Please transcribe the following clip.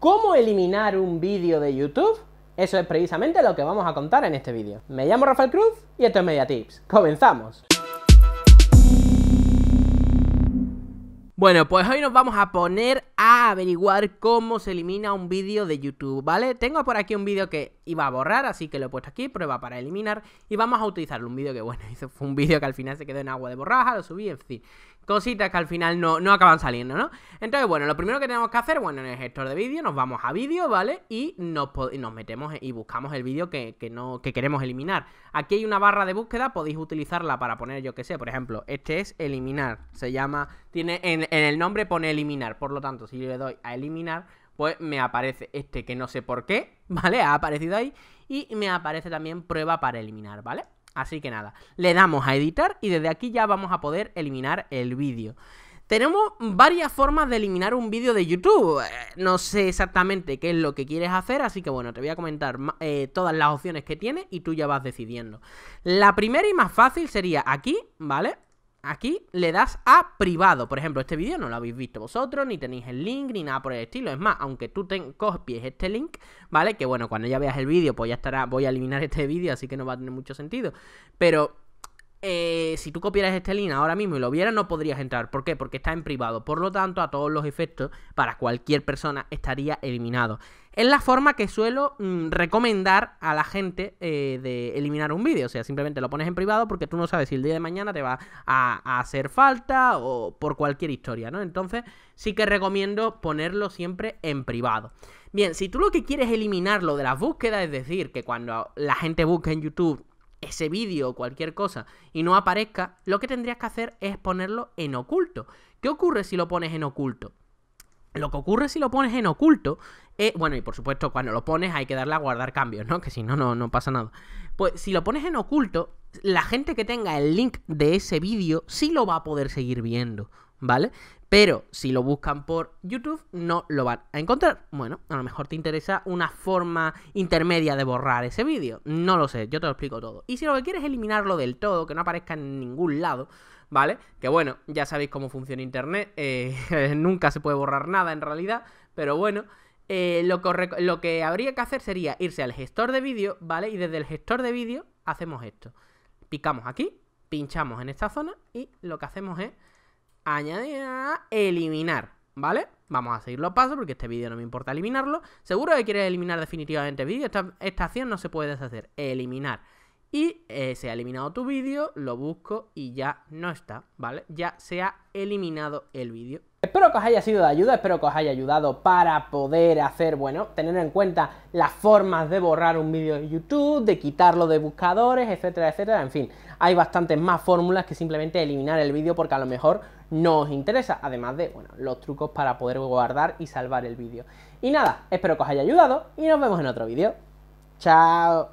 ¿Cómo eliminar un vídeo de YouTube? Eso es precisamente lo que vamos a contar en este vídeo. Me llamo Rafael Cruz y esto es MediaTips, ¡Comenzamos! Bueno, pues hoy nos vamos a poner a averiguar cómo se elimina un vídeo de YouTube, ¿vale? Tengo por aquí un vídeo que iba a borrar, así que lo he puesto aquí, prueba para eliminar, y vamos a utilizarlo. Un vídeo que, bueno, hizo, fue un vídeo que al final se quedó en agua de borraja, lo subí, en fin cositas que al final no, acaban saliendo, ¿no? Entonces, bueno, lo primero que tenemos que hacer, bueno, en el gestor de vídeo nos vamos a vídeo, ¿vale? Y nos, nos metemos y buscamos el vídeo que, no, queremos eliminar. Aquí hay una barra de búsqueda, podéis utilizarla para poner, yo qué sé, por ejemplo, este es eliminar, se llama, tiene en, en el nombre pone eliminar, por lo tanto, si yo le doy a eliminar, pues me aparece este que no sé por qué, ¿vale? Ha aparecido ahí y me aparece también prueba para eliminar, ¿vale? Así que nada, le damos a editar y desde aquí ya vamos a poder eliminar el vídeo. Tenemos varias formas de eliminar un vídeo de YouTube. Eh, no sé exactamente qué es lo que quieres hacer, así que bueno, te voy a comentar eh, todas las opciones que tiene y tú ya vas decidiendo. La primera y más fácil sería aquí, ¿vale? Aquí le das a privado. Por ejemplo, este vídeo no lo habéis visto vosotros, ni tenéis el link, ni nada por el estilo. Es más, aunque tú te copies este link, ¿vale? Que bueno, cuando ya veas el vídeo, pues ya estará. Voy a eliminar este vídeo, así que no va a tener mucho sentido. Pero eh, si tú copiaras este link ahora mismo y lo vieras, no podrías entrar. ¿Por qué? Porque está en privado. Por lo tanto, a todos los efectos, para cualquier persona estaría eliminado. Es la forma que suelo mm, recomendar a la gente eh, de eliminar un vídeo. O sea, simplemente lo pones en privado porque tú no sabes si el día de mañana te va a, hacer falta o por cualquier historia, ¿no? Entonces, sí que recomiendo ponerlo siempre en privado. Bien, si tú lo que quieres es eliminar lo de las búsquedas, es decir, que cuando la gente busca en YouTube ese vídeo o cualquier cosa y no aparezca, lo que tendrías que hacer es ponerlo en oculto. ¿Qué ocurre si lo pones en oculto? Lo que ocurre si lo pones en oculto, es... Eh, bueno, y por supuesto cuando lo pones hay que darle a guardar cambios, ¿no? Que si no, no, no pasa nada. Pues si lo pones en oculto, la gente que tenga el link de ese vídeo sí lo va a poder seguir viendo. ¿vale? Pero si lo buscan por YouTube no lo van a encontrar. Bueno, a lo mejor te interesa una forma intermedia de borrar ese vídeo. No lo sé, yo te lo explico todo. Y si lo que quieres es eliminarlo del todo, que no aparezca en ningún lado, ¿vale? Que bueno, ya sabéis cómo funciona Internet. Eh, nunca se puede borrar nada en realidad, pero bueno. Eh, lo, que lo que habría que hacer sería irse al gestor de vídeo, ¿vale? Y desde el gestor de vídeo hacemos esto. Picamos aquí, pinchamos en esta zona y lo que hacemos es añadir, eliminar, ¿vale? Vamos a seguir los pasos porque este vídeo no me importa eliminarlo. Seguro que quieres eliminar definitivamente el vídeo. Esta, esta acción no se puede deshacer. Eliminar y eh, se ha eliminado tu vídeo, lo busco y ya no está, ¿vale? Ya se ha eliminado el vídeo. Espero que os haya sido de ayuda, espero que os haya ayudado para poder hacer, bueno, tener en cuenta las formas de borrar un vídeo de YouTube, de quitarlo de buscadores, etcétera, etcétera. En fin, hay bastantes más fórmulas que simplemente eliminar el vídeo porque a lo mejor no os interesa, además de, bueno, los trucos para poder guardar y salvar el vídeo. Y nada, espero que os haya ayudado y nos vemos en otro vídeo. Chao.